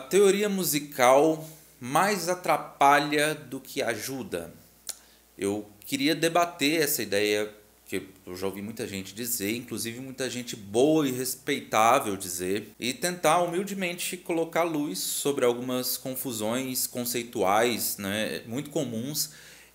A teoria musical mais atrapalha do que ajuda. Eu queria debater essa ideia que eu já ouvi muita gente dizer, inclusive muita gente boa e respeitável dizer, e tentar humildemente colocar luz sobre algumas confusões conceituais, né, muito comuns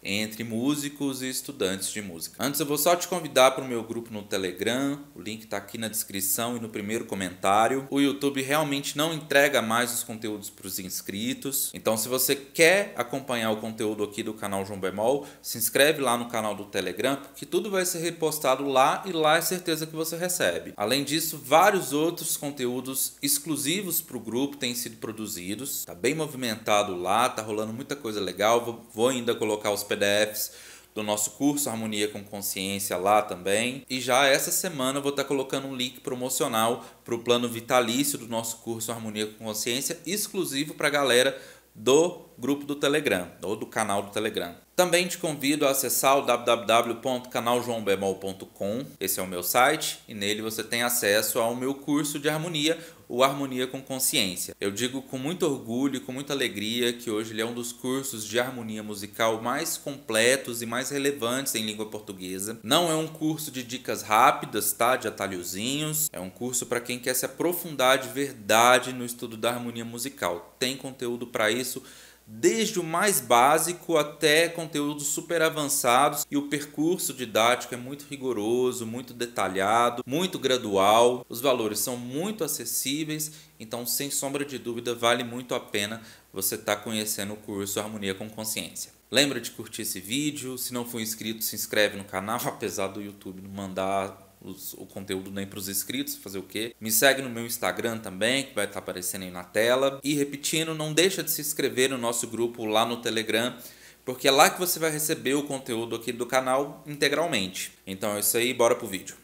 entre músicos e estudantes de música. Antes eu vou só te convidar para o meu grupo no Telegram, o link está aqui na descrição e no primeiro comentário. O YouTube realmente não entrega mais os conteúdos para os inscritos, então se você quer acompanhar o conteúdo aqui do canal João Bemol, se inscreve lá no canal do Telegram, porque tudo vai ser repostado lá e lá é certeza que você recebe. Além disso, vários outros conteúdos exclusivos para o grupo têm sido produzidos, tá bem movimentado lá, tá rolando muita coisa legal, vou ainda colocar os PDFs do nosso curso Harmonia com Consciência lá também. E já essa semana eu vou estar colocando um link promocional para o plano vitalício do nosso curso Harmonia com Consciência, exclusivo para a galera do grupo do Telegram ou do canal do Telegram. Também te convido a acessar o www.canaljoãobemol.com, Esse é o meu site e nele você tem acesso ao meu curso de harmonia, o Harmonia com Consciência. Eu digo com muito orgulho e com muita alegria que hoje ele é um dos cursos de harmonia musical mais completos e mais relevantes em língua portuguesa. Não é um curso de dicas rápidas, tá? De atalhozinhos. É um curso para quem quer se aprofundar de verdade no estudo da harmonia musical. Tem conteúdo para isso desde o mais básico até conteúdos super avançados e o percurso didático é muito rigoroso, muito detalhado, muito gradual. Os valores são muito acessíveis, então sem sombra de dúvida vale muito a pena você estar tá conhecendo o curso Harmonia com Consciência. Lembra de curtir esse vídeo, se não for inscrito, se inscreve no canal, apesar do YouTube não mandar os, o conteúdo nem para os inscritos, fazer o quê? Me segue no meu Instagram também, que vai estar tá aparecendo aí na tela. E repetindo, não deixa de se inscrever no nosso grupo lá no Telegram, porque é lá que você vai receber o conteúdo aqui do canal integralmente. Então é isso aí, bora pro vídeo.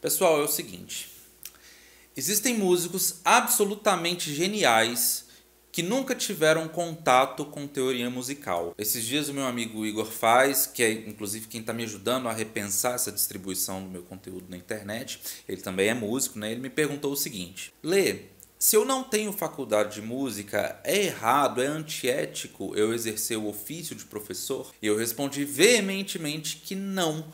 Pessoal, é o seguinte. Existem músicos absolutamente geniais que nunca tiveram contato com teoria musical. Esses dias o meu amigo Igor Faz, que é inclusive quem está me ajudando a repensar essa distribuição do meu conteúdo na internet, ele também é músico, né? Ele me perguntou o seguinte: Lê, se eu não tenho faculdade de música, é errado, é antiético eu exercer o ofício de professor? E eu respondi veementemente que não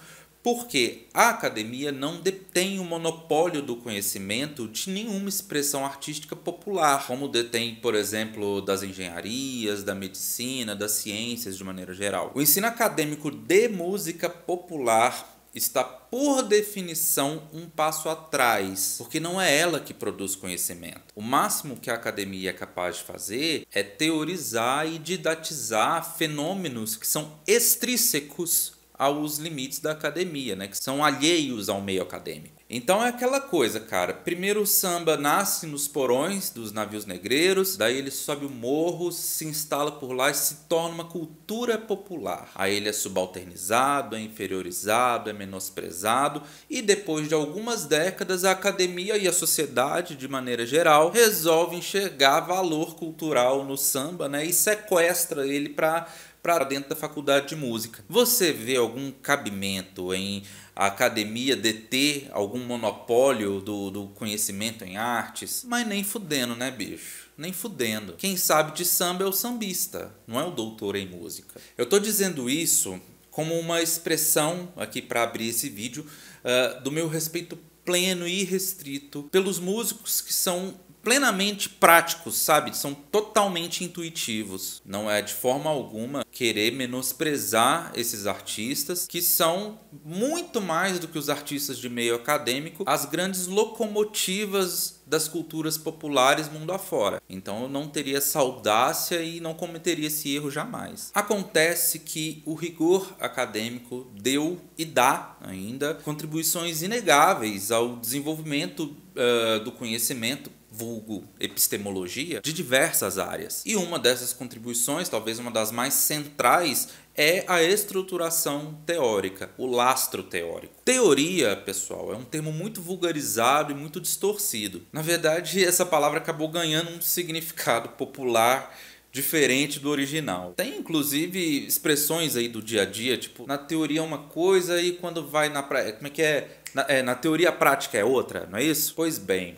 porque a academia não detém o monopólio do conhecimento de nenhuma expressão artística popular, como detém, por exemplo, das engenharias, da medicina, das ciências de maneira geral. O ensino acadêmico de música popular está, por definição, um passo atrás, porque não é ela que produz conhecimento. O máximo que a academia é capaz de fazer é teorizar e didatizar fenômenos que são extrínsecos aos limites da academia, né? Que são alheios ao meio acadêmico. Então é aquela coisa, cara. Primeiro o samba nasce nos porões dos navios negreiros, daí ele sobe o morro, se instala por lá e se torna uma cultura popular. Aí ele é subalternizado, é inferiorizado, é menosprezado e depois de algumas décadas a academia e a sociedade de maneira geral resolve enxergar valor cultural no samba, né? E sequestra ele para para dentro da faculdade de música. Você vê algum cabimento em a academia deter algum monopólio do, do conhecimento em artes? Mas nem fudendo, né, bicho? nem fudendo. Quem sabe de samba é o sambista, não é o doutor em música. Eu tô dizendo isso como uma expressão aqui para abrir esse vídeo uh, do meu respeito pleno e restrito pelos músicos que são plenamente práticos, sabe? São totalmente intuitivos. Não é de forma alguma querer menosprezar esses artistas, que são muito mais do que os artistas de meio acadêmico, as grandes locomotivas das culturas populares mundo afora. Então eu não teria essa audácia e não cometeria esse erro jamais. Acontece que o rigor acadêmico deu e dá ainda contribuições inegáveis ao desenvolvimento uh, do conhecimento vulgo epistemologia, de diversas áreas. E uma dessas contribuições, talvez uma das mais centrais, é a estruturação teórica, o lastro teórico. Teoria, pessoal, é um termo muito vulgarizado e muito distorcido. Na verdade, essa palavra acabou ganhando um significado popular diferente do original. Tem inclusive expressões aí do dia a dia, tipo, na teoria é uma coisa e quando vai na prática, como é que é? Na, é, na teoria a prática é outra, não é isso? Pois bem,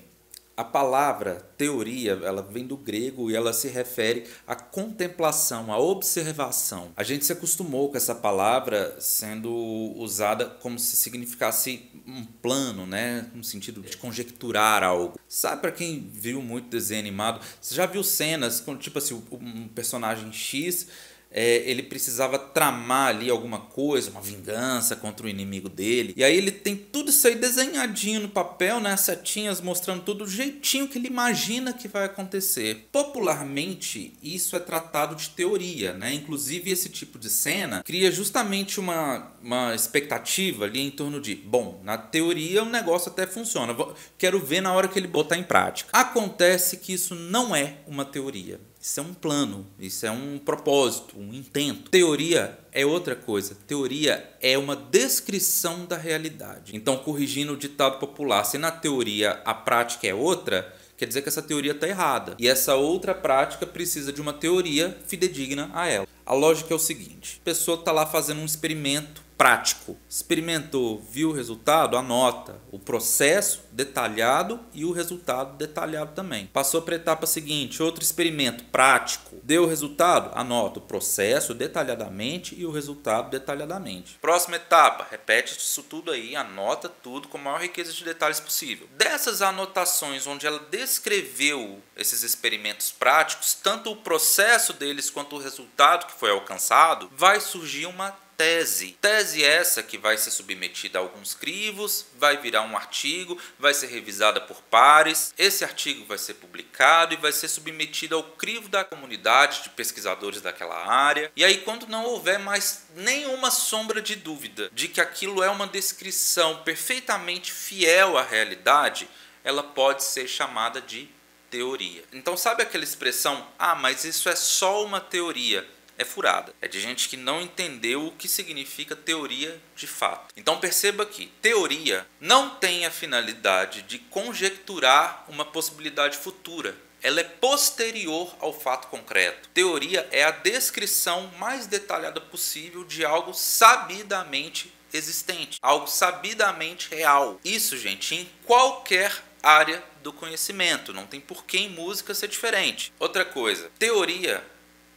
a palavra teoria, ela vem do grego e ela se refere à contemplação, à observação. A gente se acostumou com essa palavra sendo usada como se significasse um plano, né, no sentido de conjecturar algo. Sabe para quem viu muito desenho animado, você já viu cenas com tipo assim, um personagem X é, ele precisava tramar ali alguma coisa, uma vingança contra o inimigo dele. E aí ele tem tudo isso aí desenhadinho no papel, né? setinhas mostrando tudo do jeitinho que ele imagina que vai acontecer. Popularmente, isso é tratado de teoria, né? Inclusive, esse tipo de cena cria justamente uma, uma expectativa ali em torno de, bom, na teoria o negócio até funciona, quero ver na hora que ele botar em prática. Acontece que isso não é uma teoria. Isso é um plano, isso é um propósito, um intento. Teoria é outra coisa. Teoria é uma descrição da realidade. Então, corrigindo o ditado popular, se na teoria a prática é outra, quer dizer que essa teoria está errada. E essa outra prática precisa de uma teoria fidedigna a ela. A lógica é o seguinte: a pessoa está lá fazendo um experimento prático. Experimentou, viu o resultado, anota o processo detalhado e o resultado detalhado também. Passou para a etapa seguinte, outro experimento prático. Deu o resultado, anota o processo detalhadamente e o resultado detalhadamente. Próxima etapa, repete isso tudo aí, anota tudo com a maior riqueza de detalhes possível. Dessas anotações onde ela descreveu esses experimentos práticos, tanto o processo deles quanto o resultado que foi alcançado, vai surgir uma tese. Tese é essa que vai ser submetida a alguns crivos, vai virar um artigo, vai ser revisada por pares. Esse artigo vai ser publicado e vai ser submetido ao crivo da comunidade de pesquisadores daquela área. E aí, quando não houver mais nenhuma sombra de dúvida de que aquilo é uma descrição perfeitamente fiel à realidade, ela pode ser chamada de teoria. Então, sabe aquela expressão, ah, mas isso é só uma teoria? é furada, é de gente que não entendeu o que significa teoria de fato. Então perceba que teoria não tem a finalidade de conjecturar uma possibilidade futura, ela é posterior ao fato concreto. Teoria é a descrição mais detalhada possível de algo sabidamente existente, algo sabidamente real. Isso, gente, em qualquer área do conhecimento, não tem por que em música ser diferente. Outra coisa, teoria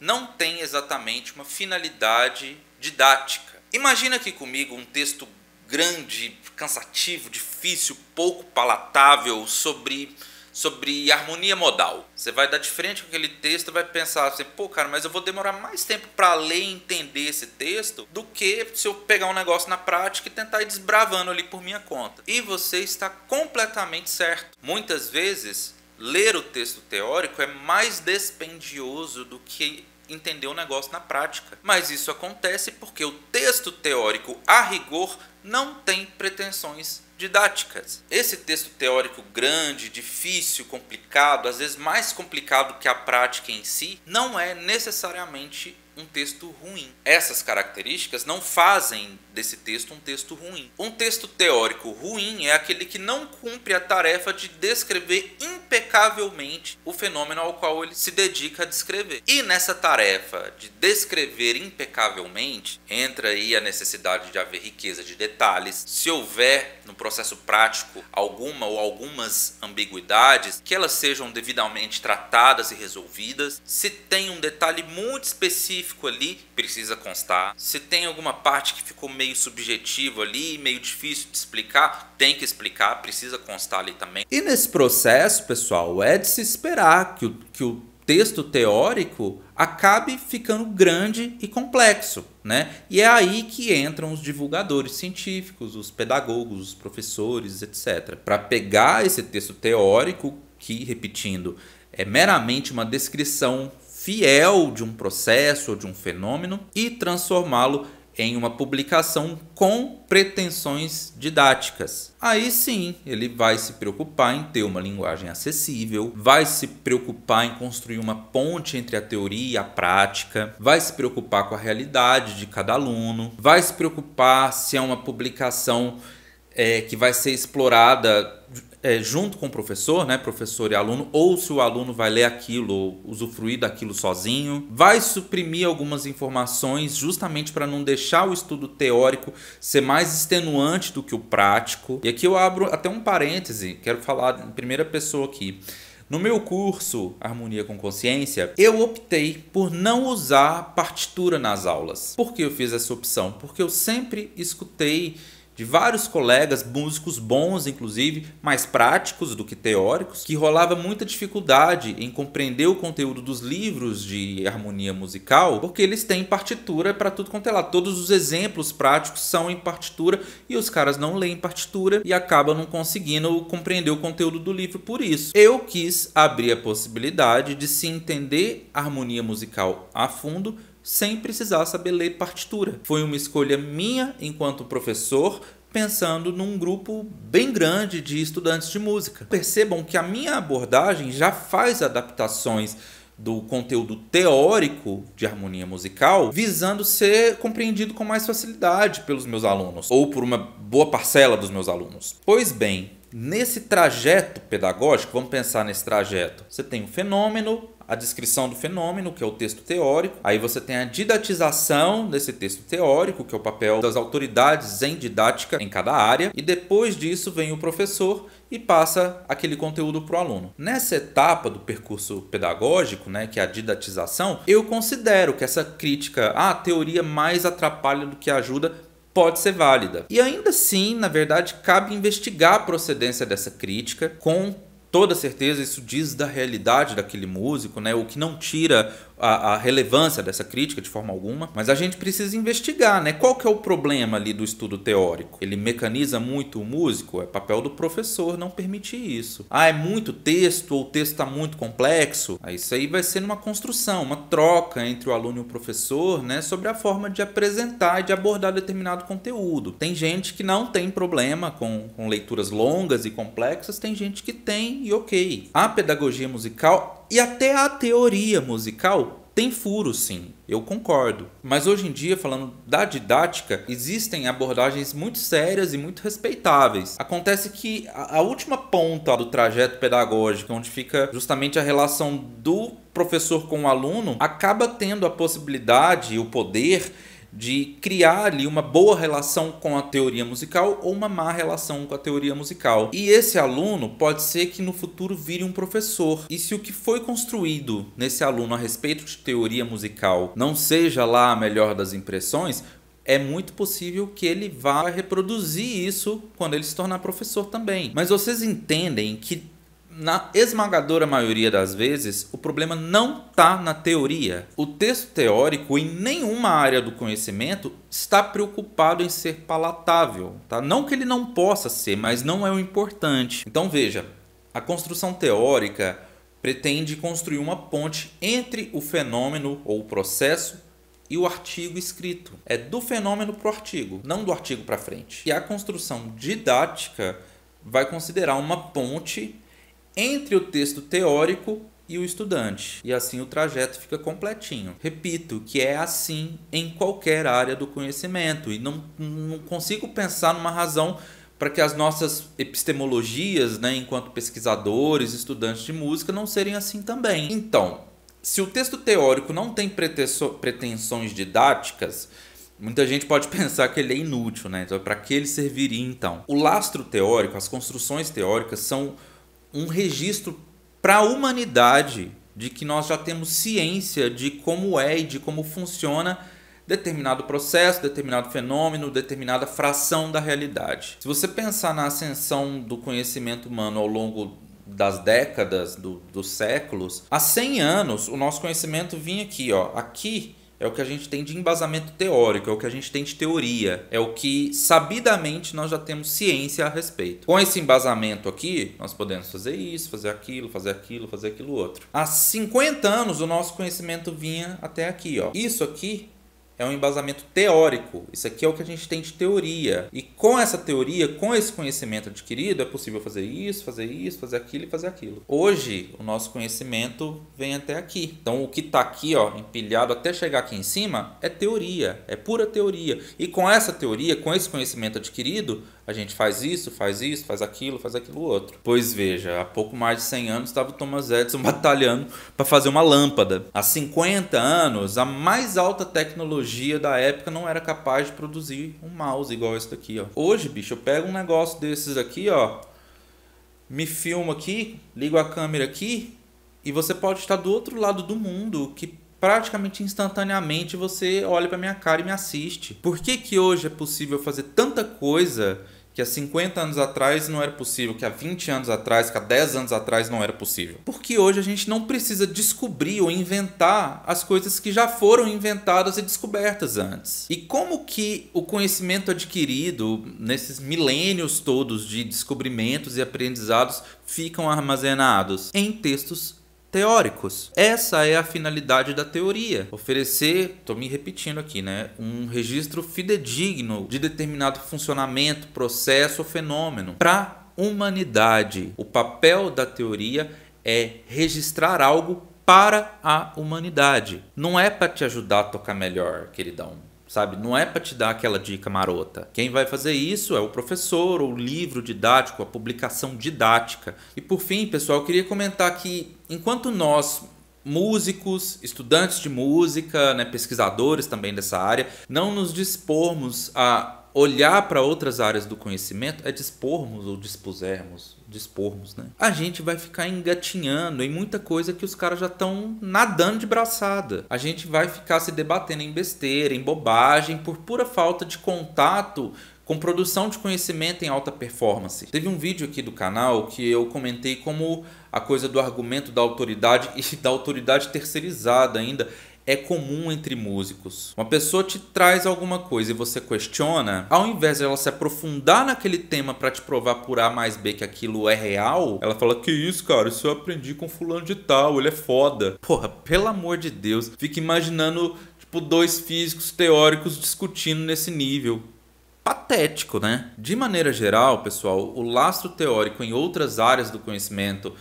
não tem exatamente uma finalidade didática. Imagina aqui comigo um texto grande, cansativo, difícil, pouco palatável sobre sobre harmonia modal. Você vai dar de frente com aquele texto e vai pensar assim, pô, cara, mas eu vou demorar mais tempo para ler e entender esse texto do que se eu pegar um negócio na prática e tentar ir desbravando ali por minha conta. E você está completamente certo. Muitas vezes, ler o texto teórico é mais dispendioso do que entender o negócio na prática. Mas isso acontece porque o texto teórico, a rigor, não tem pretensões didáticas. Esse texto teórico grande, difícil, complicado, às vezes mais complicado que a prática em si, não é necessariamente um texto ruim. Essas características não fazem desse texto um texto ruim. Um texto teórico ruim é aquele que não cumpre a tarefa de descrever impecavelmente o fenômeno ao qual ele se dedica a descrever. E nessa tarefa de descrever impecavelmente, entra aí a necessidade de haver riqueza de detalhes. Se houver no processo prático alguma ou algumas ambiguidades, que elas sejam devidamente tratadas e resolvidas. Se tem um detalhe muito específico ali, precisa constar. Se tem alguma parte que ficou meio meio subjetivo ali, meio difícil de explicar, tem que explicar, precisa constar ali também. E nesse processo, pessoal, é de se esperar que o, que o texto teórico acabe ficando grande e complexo, né? E é aí que entram os divulgadores científicos, os pedagogos, os professores, etc, para pegar esse texto teórico que, repetindo, é meramente uma descrição fiel de um processo ou de um fenômeno e transformá-lo em uma publicação com pretensões didáticas. Aí sim, ele vai se preocupar em ter uma linguagem acessível, vai se preocupar em construir uma ponte entre a teoria e a prática, vai se preocupar com a realidade de cada aluno, vai se preocupar se é uma publicação é, que vai ser explorada é, junto com o professor, né, professor e aluno, ou se o aluno vai ler aquilo usufruir daquilo sozinho, vai suprimir algumas informações justamente para não deixar o estudo teórico ser mais extenuante do que o prático. E aqui eu abro até um parêntese, quero falar em primeira pessoa aqui. No meu curso Harmonia com Consciência, eu optei por não usar partitura nas aulas. Por que eu fiz essa opção? Porque eu sempre escutei de vários colegas, músicos bons inclusive, mais práticos do que teóricos, que rolava muita dificuldade em compreender o conteúdo dos livros de harmonia musical, porque eles têm partitura para tudo quanto é lá. Todos os exemplos práticos são em partitura e os caras não leem partitura e acabam não conseguindo compreender o conteúdo do livro por isso. Eu quis abrir a possibilidade de se entender harmonia musical a fundo sem precisar saber ler partitura. Foi uma escolha minha enquanto professor, pensando num grupo bem grande de estudantes de música. Percebam que a minha abordagem já faz adaptações do conteúdo teórico de harmonia musical, visando ser compreendido com mais facilidade pelos meus alunos, ou por uma boa parcela dos meus alunos. Pois bem, Nesse trajeto pedagógico, vamos pensar nesse trajeto. Você tem o um fenômeno, a descrição do fenômeno, que é o texto teórico. Aí você tem a didatização desse texto teórico, que é o papel das autoridades em didática em cada área. E depois disso vem o professor e passa aquele conteúdo para o aluno. Nessa etapa do percurso pedagógico, né, que é a didatização, eu considero que essa crítica, ah, a teoria mais atrapalha do que ajuda, pode ser válida. E ainda assim, na verdade, cabe investigar a procedência dessa crítica com toda certeza isso diz da realidade daquele músico, né? O que não tira a, a, relevância dessa crítica de forma alguma, mas a gente precisa investigar, né? Qual que é o problema ali do estudo teórico? Ele mecaniza muito o músico? É papel do professor não permitir isso. Ah, é muito texto ou o texto está muito complexo? Ah, isso aí vai ser uma construção, uma troca entre o aluno e o professor, né? Sobre a forma de apresentar e de abordar determinado conteúdo. Tem gente que não tem problema com, com leituras longas e complexas, tem gente que tem e ok. A pedagogia musical e até a teoria musical tem furo, sim, eu concordo. Mas hoje em dia, falando da didática, existem abordagens muito sérias e muito respeitáveis. Acontece que a última ponta do trajeto pedagógico, onde fica justamente a relação do professor com o aluno, acaba tendo a possibilidade e o poder de criar ali uma boa relação com a teoria musical ou uma má relação com a teoria musical. E esse aluno pode ser que no futuro vire um professor. E se o que foi construído nesse aluno a respeito de teoria musical não seja lá a melhor das impressões, é muito possível que ele vá reproduzir isso quando ele se tornar professor também. Mas vocês entendem que na esmagadora maioria das vezes, o problema não está na teoria. O texto teórico, em nenhuma área do conhecimento, está preocupado em ser palatável. Tá? Não que ele não possa ser, mas não é o importante. Então veja, a construção teórica pretende construir uma ponte entre o fenômeno ou o processo e o artigo escrito. É do fenômeno para o artigo, não do artigo para frente. E a construção didática vai considerar uma ponte entre o texto teórico e o estudante. E assim o trajeto fica completinho. Repito que é assim em qualquer área do conhecimento e não, não consigo pensar numa razão para que as nossas epistemologias, né, enquanto pesquisadores, estudantes de música, não serem assim também. Então, se o texto teórico não tem pretensões didáticas, Muita gente pode pensar que ele é inútil, né? Então, para que ele serviria então? O lastro teórico, as construções teóricas são um registro para a humanidade de que nós já temos ciência de como é e de como funciona determinado processo, determinado fenômeno, determinada fração da realidade. Se você pensar na ascensão do conhecimento humano ao longo das décadas, do, dos séculos, há 100 anos o nosso conhecimento vinha aqui, ó, aqui é o que a gente tem de embasamento teórico, é o que a gente tem de teoria, é o que sabidamente nós já temos ciência a respeito. Com esse embasamento aqui, nós podemos fazer isso, fazer aquilo, fazer aquilo, fazer aquilo outro. Há 50 anos o nosso conhecimento vinha até aqui, ó. Isso aqui é um embasamento teórico. Isso aqui é o que a gente tem de teoria. E com essa teoria, com esse conhecimento adquirido, é possível fazer isso, fazer isso, fazer aquilo e fazer aquilo. Hoje, o nosso conhecimento vem até aqui. Então, o que está aqui, ó, empilhado até chegar aqui em cima, é teoria, é pura teoria. E com essa teoria, com esse conhecimento adquirido, a gente faz isso, faz isso, faz aquilo, faz aquilo outro. Pois veja, há pouco mais de 100 anos estava o Thomas Edison batalhando para fazer uma lâmpada. Há 50 anos, a mais alta tecnologia da época não era capaz de produzir um mouse igual esse daqui, ó. Hoje, bicho, eu pego um negócio desses aqui, ó, me filmo aqui, ligo a câmera aqui, e você pode estar do outro lado do mundo que praticamente instantaneamente você olha para minha cara e me assiste. Por que, que hoje é possível fazer tanta coisa que há 50 anos atrás não era possível, que há 20 anos atrás, que há 10 anos atrás não era possível. Porque hoje a gente não precisa descobrir ou inventar as coisas que já foram inventadas e descobertas antes. E como que o conhecimento adquirido nesses milênios todos de descobrimentos e aprendizados ficam armazenados? Em textos teóricos. Essa é a finalidade da teoria, oferecer, estou me repetindo aqui, né, um registro fidedigno de determinado funcionamento, processo ou fenômeno. Para humanidade, o papel da teoria é registrar algo para a humanidade. Não é para te ajudar a tocar melhor, queridão sabe? Não é para te dar aquela dica marota. Quem vai fazer isso é o professor, o livro didático, a publicação didática. E por fim, pessoal, eu queria comentar que enquanto nós músicos, estudantes de música, né, pesquisadores também dessa área, não nos dispormos a olhar para outras áreas do conhecimento é dispormos ou dispusermos, dispormos, né? A gente vai ficar engatinhando em muita coisa que os caras já estão nadando de braçada. A gente vai ficar se debatendo em besteira, em bobagem, por pura falta de contato com produção de conhecimento em alta performance. Teve um vídeo aqui do canal que eu comentei como a coisa do argumento da autoridade e da autoridade terceirizada ainda é comum entre músicos. Uma pessoa te traz alguma coisa e você questiona, ao invés de ela se aprofundar naquele tema para te provar por A mais B que aquilo é real, ela fala: Que isso, cara, isso eu aprendi com fulano de tal, ele é foda. Porra, pelo amor de Deus, fica imaginando, tipo, dois físicos teóricos discutindo nesse nível patético, né? De maneira geral, pessoal, o lastro teórico em outras áreas do conhecimento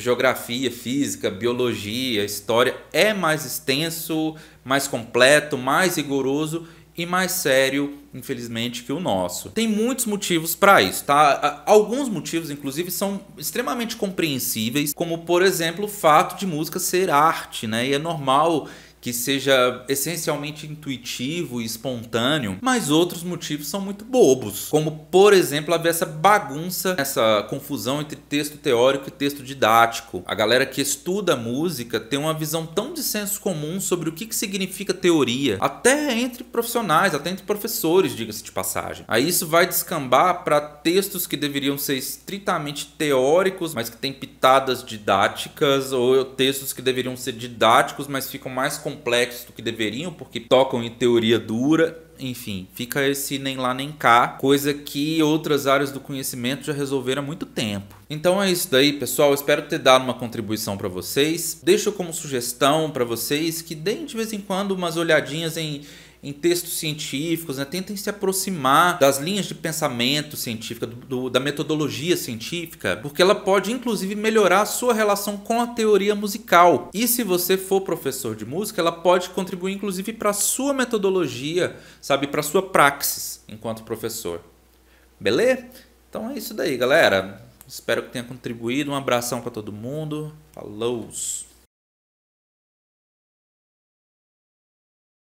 geografia, física, biologia, história é mais extenso, mais completo, mais rigoroso e mais sério, infelizmente, que o nosso. Tem muitos motivos para isso, tá? Alguns motivos, inclusive, são extremamente compreensíveis, como por exemplo o fato de música ser arte, né? E é normal que seja essencialmente intuitivo e espontâneo, mas outros motivos são muito bobos, como por exemplo haver essa bagunça, essa confusão entre texto teórico e texto didático. A galera que estuda música tem uma visão tão de senso comum sobre o que, que significa teoria, até entre profissionais, até entre professores, diga-se de passagem. Aí isso vai descambar para textos que deveriam ser estritamente teóricos, mas que têm pitadas didáticas, ou textos que deveriam ser didáticos, mas ficam mais complexos do que deveriam, porque tocam em teoria dura. Enfim, fica esse nem lá nem cá, coisa que outras áreas do conhecimento já resolveram há muito tempo. Então é isso daí, pessoal. espero ter dado uma contribuição para vocês. Deixo como sugestão para vocês que deem de vez em quando umas olhadinhas em em textos científicos, né? tentem se aproximar das linhas de pensamento científica, do, do, da metodologia científica, porque ela pode inclusive melhorar a sua relação com a teoria musical. E se você for professor de música, ela pode contribuir inclusive para a sua metodologia, sabe, para a sua praxis enquanto professor. Beleza? Então é isso daí, galera. Espero que tenha contribuído. Um abração para todo mundo. Falou!